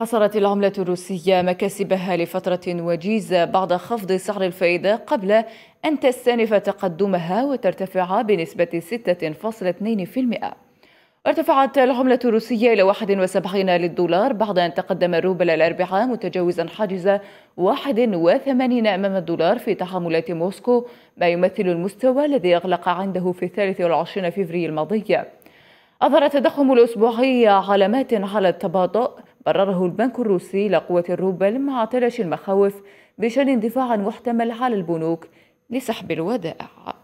حصلت العملة الروسية مكاسبها لفترة وجيزة بعد خفض سعر الفائدة قبل أن تستأنف تقدمها وترتفع بنسبة 6.2%. ارتفعت العملة الروسية إلى 71 للدولار بعد أن تقدم الروبل الأربعاء متجاوزا حاجز 81 أمام الدولار في تحاملات موسكو ما يمثل المستوى الذي أغلق عنده في 23 فبراير الماضي. أظهر التضخم الأسبوعي علامات على التباطؤ برره البنك الروسي لقوة الروبل مع تلاشي المخاوف بشأن اندفاع محتمل على البنوك لسحب الودائع